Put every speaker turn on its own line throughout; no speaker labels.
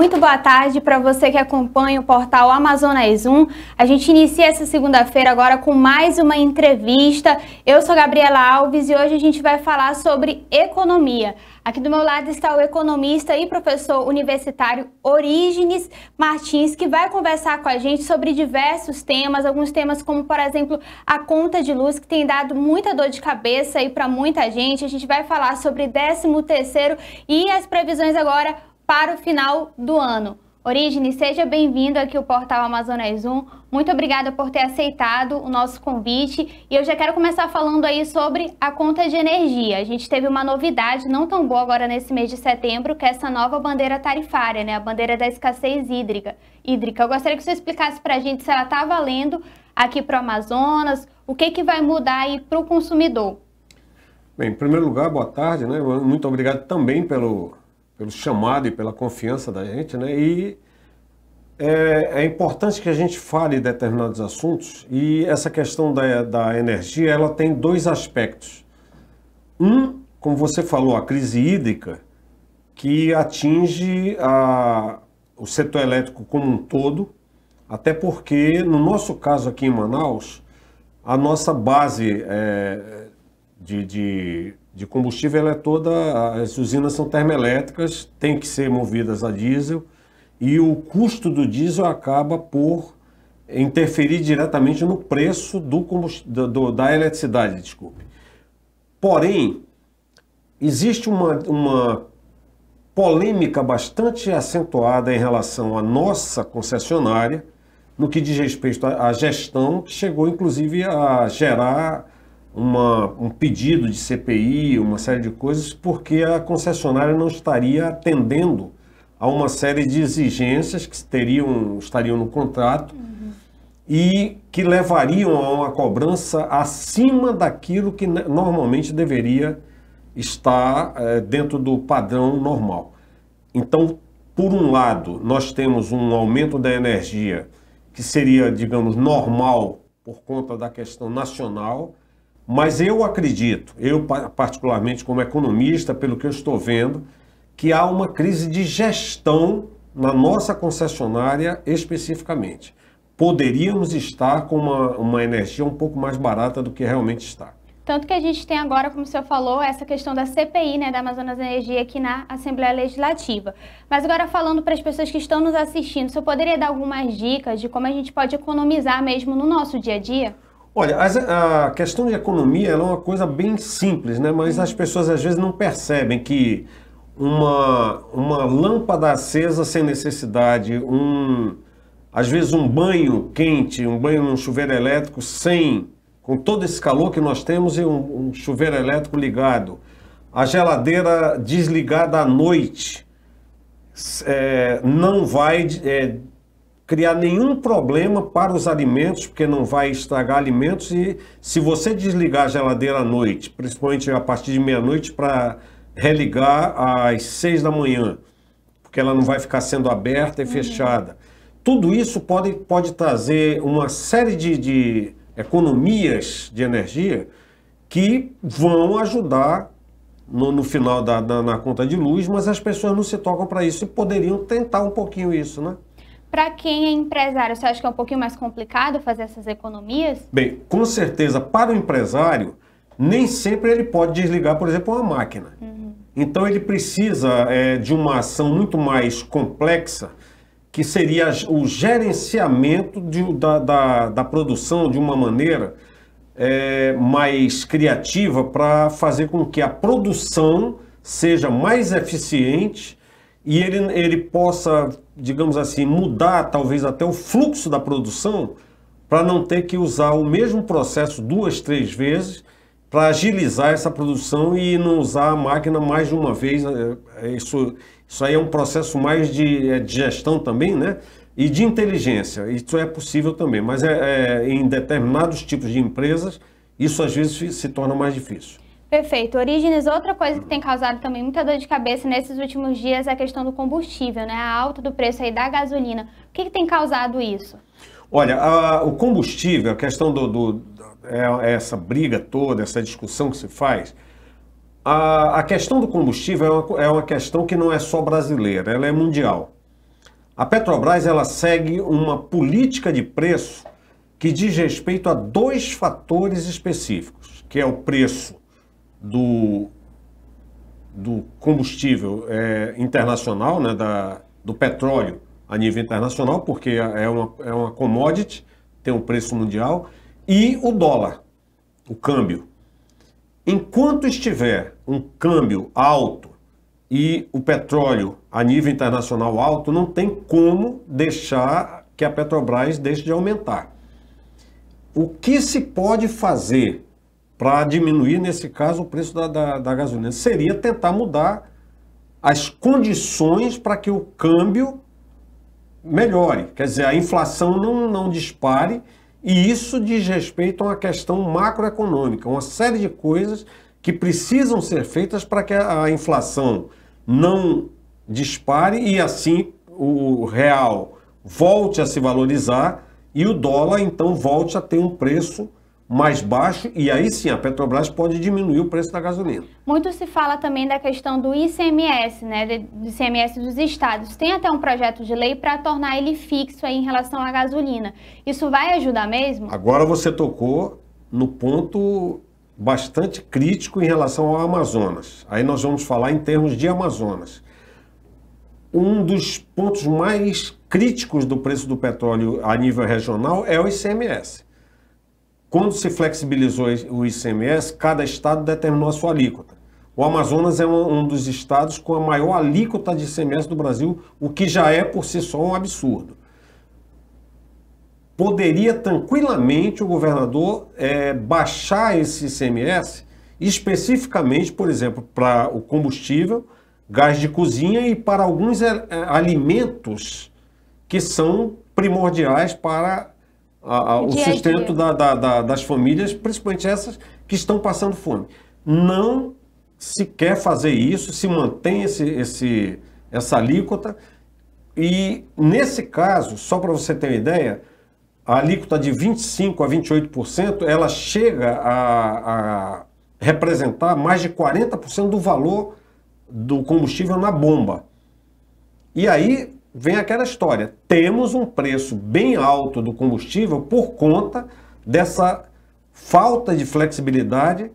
muito boa tarde para você que acompanha o portal Amazonas 1. A gente inicia essa segunda-feira agora com mais uma entrevista. Eu sou Gabriela Alves e hoje a gente vai falar sobre economia. Aqui do meu lado está o economista e professor universitário Orígenes Martins, que vai conversar com a gente sobre diversos temas, alguns temas como, por exemplo, a conta de luz, que tem dado muita dor de cabeça aí para muita gente. A gente vai falar sobre 13º e as previsões agora para o final do ano. Origine, seja bem-vindo aqui ao Portal Amazonas 1. Muito obrigada por ter aceitado o nosso convite. E eu já quero começar falando aí sobre a conta de energia. A gente teve uma novidade não tão boa agora nesse mês de setembro, que é essa nova bandeira tarifária, né? A bandeira da escassez hídrica. hídrica. Eu gostaria que você explicasse para a gente se ela está valendo aqui para o Amazonas, o que, que vai mudar aí para o consumidor.
Bem, em primeiro lugar, boa tarde, né? Muito obrigado também pelo pelo chamado e pela confiança da gente, né? E é, é, importante que a gente fale determinados assuntos e essa questão da, da energia ela tem dois aspectos. Um, como você falou, a crise hídrica, que atinge a, o setor elétrico como um todo, até porque, no nosso caso aqui em Manaus, a nossa base é, de, de de combustível ela é toda. As usinas são termoelétricas, têm que ser movidas a diesel, e o custo do diesel acaba por interferir diretamente no preço do, do da eletricidade, desculpe. Porém, existe uma, uma polêmica bastante acentuada em relação à nossa concessionária, no que diz respeito à gestão, que chegou inclusive a gerar uma, um pedido de CPI, uma série de coisas, porque a concessionária não estaria atendendo a uma série de exigências que teriam, estariam no contrato uhum. e que levariam a uma cobrança acima daquilo que normalmente deveria estar é, dentro do padrão normal. Então, por um lado, nós temos um aumento da energia que seria, digamos, normal por conta da questão nacional, mas eu acredito, eu particularmente como economista, pelo que eu estou vendo, que há uma crise de gestão na nossa concessionária especificamente. Poderíamos estar com uma, uma energia um pouco mais barata do que realmente está.
Tanto que a gente tem agora, como o senhor falou, essa questão da CPI, né, da Amazonas Energia, aqui na Assembleia Legislativa. Mas agora falando para as pessoas que estão nos assistindo, o senhor poderia dar algumas dicas de como a gente pode economizar mesmo no nosso dia a dia?
Olha, a questão de economia é uma coisa bem simples, né? mas as pessoas às vezes não percebem que uma, uma lâmpada acesa sem necessidade, um, às vezes um banho quente, um banho num chuveiro elétrico sem, com todo esse calor que nós temos e um, um chuveiro elétrico ligado, a geladeira desligada à noite, é, não vai é, criar nenhum problema para os alimentos, porque não vai estragar alimentos. E se você desligar a geladeira à noite, principalmente a partir de meia-noite, para religar às seis da manhã, porque ela não vai ficar sendo aberta e uhum. fechada. Tudo isso pode, pode trazer uma série de, de economias de energia que vão ajudar no, no, final da, da, na conta de luz, mas as pessoas não se tocam para isso e poderiam tentar um pouquinho isso, né?
Para quem é empresário, você acha que é um pouquinho mais complicado fazer essas economias?
Bem, com certeza, para o empresário, nem sempre ele pode desligar, por exemplo, uma máquina. Uhum. Então, ele precisa é, de uma ação muito mais complexa, que seria o gerenciamento de, da, da, da, produção de uma maneira é, mais criativa para fazer com que a produção seja mais eficiente e ele, ele possa, digamos assim, mudar talvez até o fluxo da produção para não ter que usar o mesmo processo duas, três vezes para agilizar essa produção e não usar a máquina mais de uma vez. É, é, isso, isso aí é um processo mais de, é, de gestão também, né? E de inteligência. Isso é possível também, mas é, é em determinados tipos de empresas, isso às vezes se torna mais difícil.
Perfeito. Origens, outra coisa que tem uhum. causado também muita dor de cabeça nesses últimos dias é a questão do combustível, né? A alta do preço aí da gasolina. O que, que tem causado isso?
Olha, a, o combustível, a questão do, do é, é, essa briga toda, essa discussão que se faz, a, a questão do combustível é uma, é uma questão que não é só brasileira, ela é mundial. A Petrobras ela segue uma política de preço que diz respeito a dois fatores específicos, que é o preço do, do combustível é, internacional, né, da, do petróleo a nível internacional, porque é, é uma, é uma commodity, tem um preço mundial, e o dólar, o câmbio. Enquanto estiver um câmbio alto e o petróleo a nível internacional alto, não tem como deixar que a Petrobras deixe de aumentar. O que se pode fazer para diminuir, nesse caso, o preço da, da, da gasolina. Seria tentar mudar as condições para que o câmbio melhore, quer dizer, a inflação não, não dispare, e isso diz respeito a uma questão macroeconômica, uma série de coisas que precisam ser feitas para que a inflação não dispare e assim o real volte a se valorizar e o dólar então volte a ter um preço mais baixo e aí sim a Petrobras pode diminuir o preço da gasolina.
Muito se fala também da questão do ICMS, né, do ICMS dos estados. Tem até um projeto de lei para tornar ele fixo aí em relação à gasolina. Isso vai ajudar mesmo?
Agora você tocou no ponto bastante crítico em relação ao Amazonas. Aí nós vamos falar em termos de Amazonas. Um dos pontos mais críticos do preço do petróleo a nível regional é o ICMS. Quando se flexibilizou o ICMS, cada estado determinou a sua alíquota. O Amazonas é um dos estados com a maior alíquota de ICMS do Brasil, o que já é por si só um absurdo. Poderia tranquilamente o governador é, baixar esse ICMS especificamente, por exemplo, para o combustível, gás de cozinha e para alguns é, alimentos que são primordiais para a, a, o dia sustento dia. Da, da, das famílias, principalmente essas que estão passando fome. Não se quer fazer isso, se mantém esse, esse, essa alíquota. E nesse caso, só para você ter uma ideia, a alíquota de 25% a 28%, ela chega a, a representar mais de 40% do valor do combustível na bomba. E aí vem aquela história. Temos um preço bem alto do combustível por conta dessa falta de flexibilidade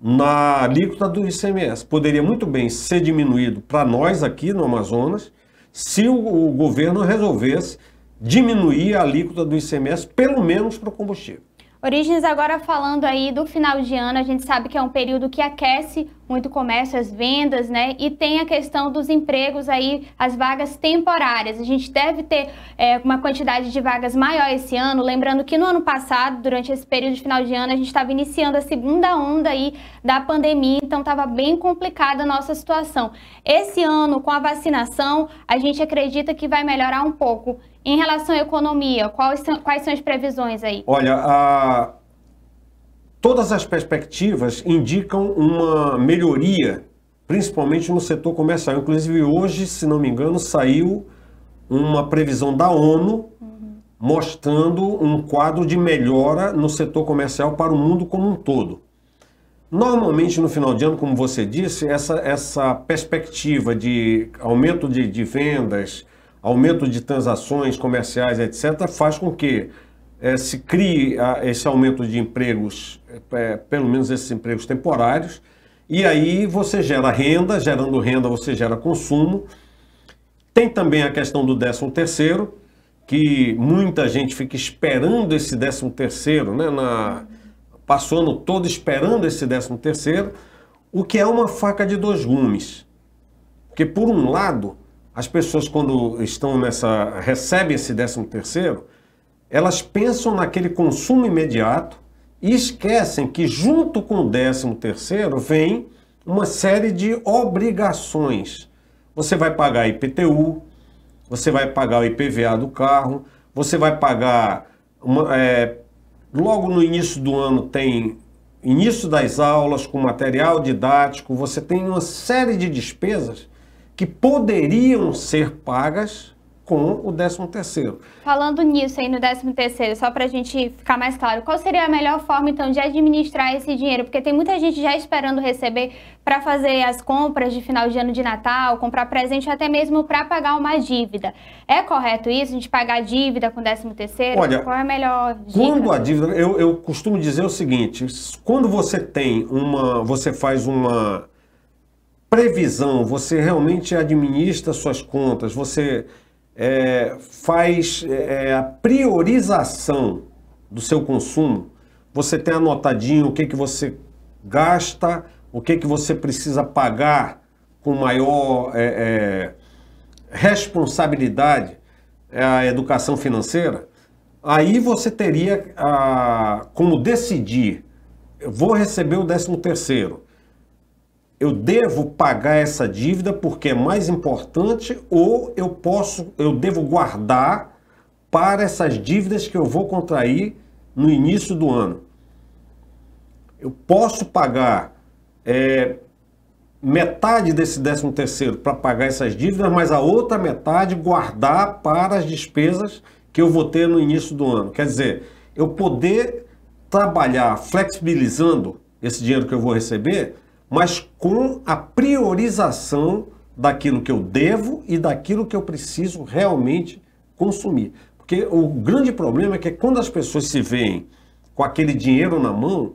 na alíquota do ICMS. Poderia muito bem ser diminuído para nós aqui no Amazonas se o, governo resolvesse diminuir a alíquota do ICMS, pelo menos para o combustível.
Origens, agora falando aí do final de ano, a gente sabe que é um período que aquece muito comércio, as vendas, né? E tem a questão dos empregos aí, as vagas temporárias. A gente deve ter é, uma quantidade de vagas maior esse ano, lembrando que no ano passado, durante esse período de final de ano, a gente estava iniciando a segunda onda aí da pandemia, então estava bem complicada a nossa situação. Esse ano, com a vacinação, a gente acredita que vai melhorar um pouco. Em relação à economia, quais são, quais são as previsões aí?
Olha, a Todas as perspectivas indicam uma melhoria, principalmente no setor comercial. Inclusive, hoje, se não me engano, saiu uma previsão da ONU uhum. mostrando um quadro de melhora no setor comercial para o mundo como um todo. Normalmente, no final de ano, como você disse, essa, essa perspectiva de aumento de, de vendas, aumento de transações comerciais, etc., faz com que é, se crie a, ah, esse aumento de empregos, é, é, pelo menos esses empregos temporários, e aí você gera renda, gerando renda você gera consumo. Tem também a questão do 13 terceiro, que muita gente fica esperando esse 13 terceiro, né, passou ano todo esperando esse 13 terceiro, o que é uma faca de dois gumes. Porque por um lado, as pessoas quando estão nessa recebem esse 13 terceiro, elas pensam naquele consumo imediato e esquecem que junto com o décimo terceiro vem uma série de obrigações. Você vai pagar IPTU, você vai pagar o IPVA do carro, você vai pagar uma, é, logo no início do ano tem início das aulas com material didático, você tem uma série de despesas que poderiam ser pagas com o 13º.
Falando nisso aí no 13º, só para a gente ficar mais claro, qual seria a melhor forma então de administrar esse dinheiro? Porque tem muita gente já esperando receber para fazer as compras de final de ano de Natal, comprar presente até mesmo para pagar uma dívida. É correto isso, a gente pagar dívida com 13º? Olha, qual é a melhor dica? Quando a
dívida, eu, eu costumo dizer o seguinte, quando você tem uma, você faz uma previsão, você realmente administra suas contas, você é, faz é, é, a priorização do seu consumo, você tem anotadinho o que, que você gasta, o que, que você precisa pagar com maior é, é responsabilidade é, a educação financeira, aí você teria a, ah, como decidir, vou receber o 13 terceiro, eu devo pagar essa dívida porque é mais importante ou eu posso, eu devo guardar para essas dívidas que eu vou contrair no início do ano. Eu posso pagar é, metade desse 13 terceiro para pagar essas dívidas, mas a outra metade guardar para as despesas que eu vou ter no início do ano. Quer dizer, eu poder trabalhar flexibilizando esse dinheiro que eu vou receber mas com a priorização daquilo que eu devo e daquilo que eu preciso realmente consumir. Porque o grande problema é que quando as pessoas se veem com aquele dinheiro na mão,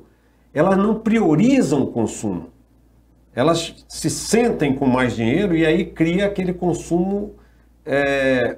elas não priorizam o consumo. Elas se sentem com mais dinheiro e aí cria aquele consumo é,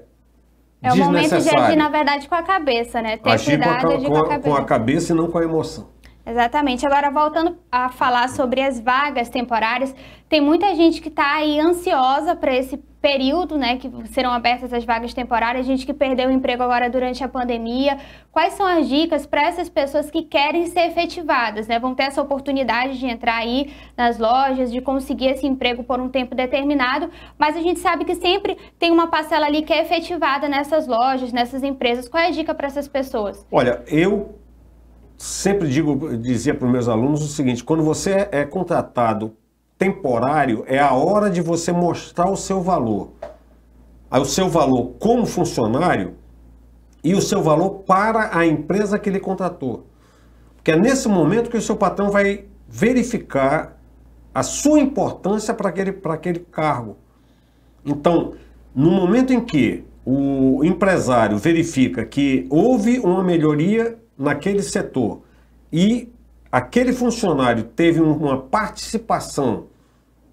é o momento de agir, na
verdade, com a cabeça, né? Ter agir cuidado com a, com a, com a, cabeça. com a
cabeça e não com a emoção.
Exatamente. Agora, voltando a falar sobre as vagas temporárias, tem muita gente que está aí ansiosa para esse período, né, que serão abertas as vagas temporárias, gente que perdeu o emprego agora durante a pandemia. Quais são as dicas para essas pessoas que querem ser efetivadas, né? Vão ter essa oportunidade de entrar aí nas lojas, de conseguir esse emprego por um tempo determinado, mas a gente sabe que sempre tem uma parcela ali que é efetivada nessas lojas, nessas empresas. Qual é a dica para essas pessoas?
Olha, eu sempre digo, dizia para os meus alunos o seguinte: quando você é contratado temporário, é a hora de você mostrar o seu valor. O seu valor como funcionário e o seu valor para a empresa que lhe contratou. Porque é nesse momento que o seu patrão vai verificar a sua importância para aquele, para aquele cargo. Então, no momento em que o empresário verifica que houve uma melhoria naquele setor e aquele funcionário teve uma participação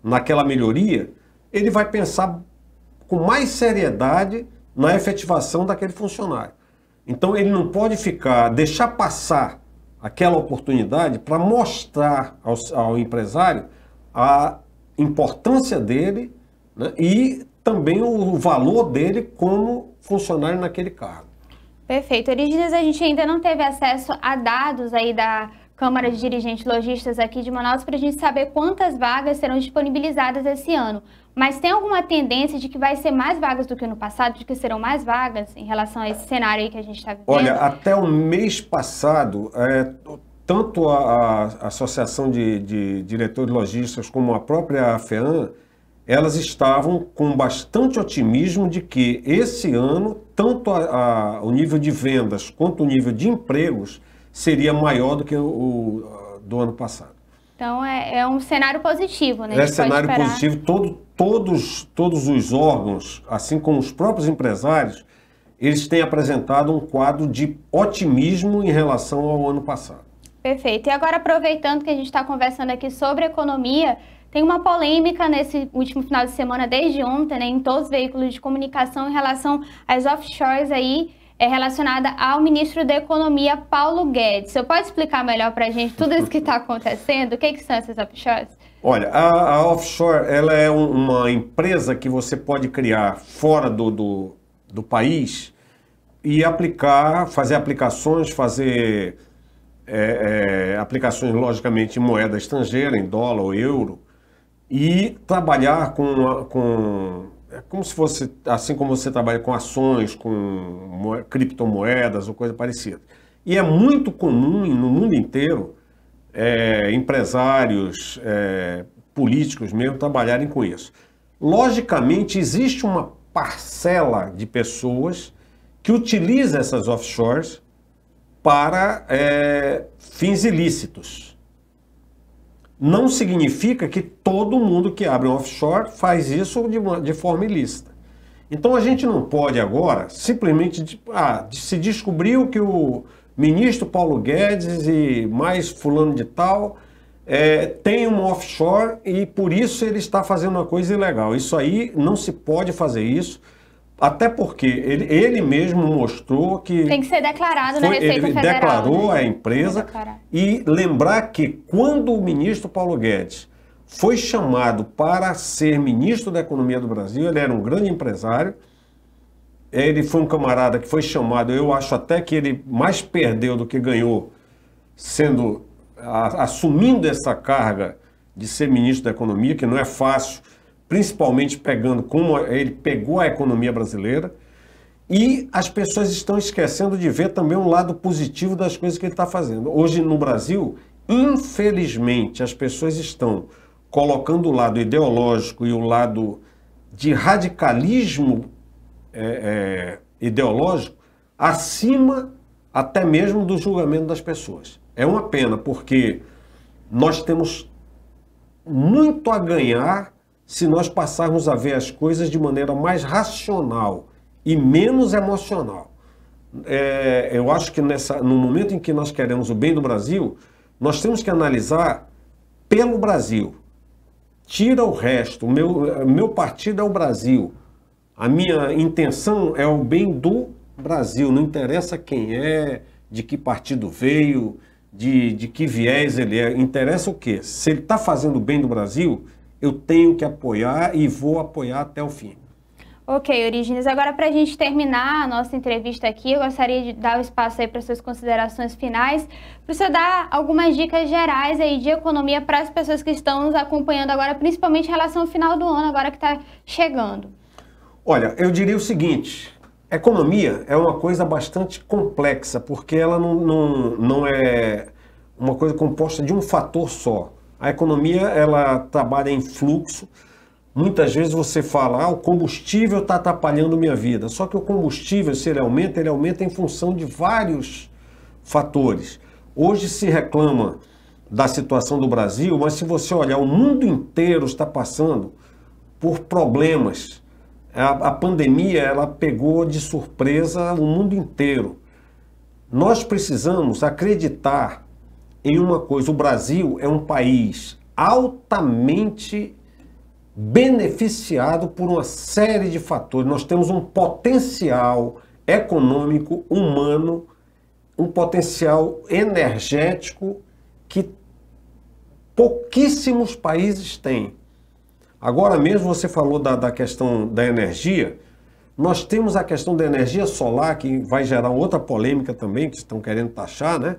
naquela melhoria, ele vai pensar com mais seriedade na efetivação daquele funcionário. Então ele não pode ficar, deixar passar aquela oportunidade para mostrar ao, ao, empresário a importância dele né, e também o valor dele como funcionário naquele cargo.
Perfeito. Origens, a gente ainda não teve acesso a dados aí da Câmara de Dirigentes Logistas aqui de Manaus para a gente saber quantas vagas serão disponibilizadas esse ano. Mas tem alguma tendência de que vai ser mais vagas do que no passado, de que serão mais vagas em relação a esse cenário aí que a gente está vivendo? Olha, até
o mês passado, é, tanto a, a Associação de, de Diretores Logistas como a própria FEAM elas estavam com bastante otimismo de que esse ano, tanto a, a, o nível de vendas quanto o nível de empregos seria maior do que o, o do ano passado.
Então é, é, um cenário positivo, né? É cenário esperar... positivo.
Todo, todos, todos os órgãos, assim como os próprios empresários, eles têm apresentado um quadro de otimismo em relação ao ano passado.
Perfeito. E agora, aproveitando que a gente está conversando aqui sobre economia, tem uma polêmica nesse último final de semana, desde ontem, né, em todos os veículos de comunicação em relação às offshores aí, é relacionada ao ministro da Economia, Paulo Guedes. Você pode explicar melhor para a gente tudo isso que está acontecendo? O que, que são essas offshores?
Olha, a, a, offshore ela é uma empresa que você pode criar fora do, do, do país e aplicar, fazer aplicações, fazer é, é, aplicações, logicamente, em moeda estrangeira, em dólar ou euro, e trabalhar com, com é como se fosse, assim como você trabalha com ações, com criptomoedas ou coisa parecida. E é muito comum no mundo inteiro é, empresários, é, políticos mesmo, trabalharem com isso. Logicamente, existe uma parcela de pessoas que utiliza essas offshores para é, fins ilícitos não significa que todo mundo que abre um offshore faz isso de, uma, de forma ilícita. Então a gente não pode agora simplesmente ah, se descobriu que o ministro Paulo Guedes e mais fulano de tal é, tem um offshore e por isso ele está fazendo uma coisa ilegal. Isso aí não se pode fazer isso. Até porque ele, ele mesmo mostrou que. Tem
que ser declarado foi, na Receita ele Federal. Declarou né? a empresa.
E lembrar que quando o ministro Paulo Guedes foi chamado para ser ministro da Economia do Brasil, ele era um grande empresário. Ele foi um camarada que foi chamado, eu acho até que ele mais perdeu do que ganhou, sendo assumindo essa carga de ser ministro da Economia, que não é fácil principalmente pegando como ele pegou a economia brasileira. E as pessoas estão esquecendo de ver também um lado positivo das coisas que ele está fazendo. Hoje no Brasil, infelizmente, as pessoas estão colocando o lado ideológico e o lado de radicalismo é, é, ideológico acima até mesmo do julgamento das pessoas. É uma pena, porque nós temos muito a ganhar se nós passarmos a ver as coisas de maneira mais racional e menos emocional. É, eu acho que nessa, no momento em que nós queremos o bem do Brasil, nós temos que analisar pelo Brasil. Tira o resto. O meu, meu partido é o Brasil. A minha intenção é o bem do Brasil. Não interessa quem é, de que partido veio, de, de que viés ele é. Interessa o quê? Se ele está fazendo o bem do Brasil, eu tenho que apoiar e vou apoiar até o fim.
Ok, Origines. agora para a gente terminar a nossa entrevista aqui, eu gostaria de dar o espaço aí para suas considerações finais, para você dar algumas dicas gerais aí de economia para as pessoas que estão nos acompanhando agora, principalmente em relação ao final do ano, agora que está chegando.
Olha, eu diria o seguinte, economia é uma coisa bastante complexa, porque ela não, não, não é uma coisa composta de um fator só. A economia ela trabalha em fluxo. Muitas vezes você fala, ah, o combustível está atrapalhando minha vida. Só que o combustível, se ele aumenta, ele aumenta em função de vários fatores. Hoje se reclama da situação do Brasil, mas se você olhar, o mundo inteiro está passando por problemas. A, a pandemia ela pegou de surpresa o mundo inteiro. Nós precisamos acreditar em uma coisa: o Brasil é um país altamente beneficiado por uma série de fatores. Nós temos um potencial econômico, humano, um potencial energético que pouquíssimos países têm. Agora mesmo você falou da, da questão da energia. Nós temos a questão da energia solar, que vai gerar outra polêmica também, que estão querendo taxar, né?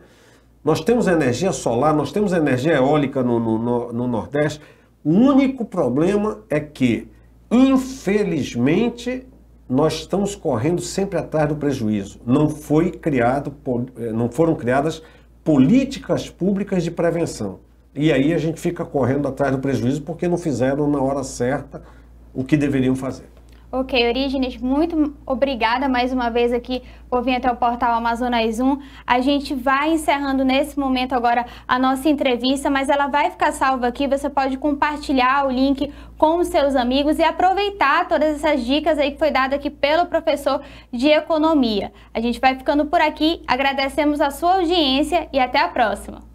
Nós temos energia solar, nós temos energia eólica no, no, no Nordeste. O único problema é que, infelizmente, nós estamos correndo sempre atrás do prejuízo. Não, foi criado, eh, não foram criadas políticas públicas de prevenção. E aí a gente fica correndo atrás do prejuízo porque não fizeram na hora certa o que deveriam fazer.
Ok, Origines, muito obrigada mais uma vez aqui por vir até o portal Amazonas 1. A gente vai encerrando nesse momento agora a nossa entrevista, mas ela vai ficar salva aqui. Você pode compartilhar o link com os seus amigos e aproveitar todas essas dicas aí que foi dada aqui pelo professor de Economia. A gente vai ficando por aqui, agradecemos a sua audiência e até a próxima.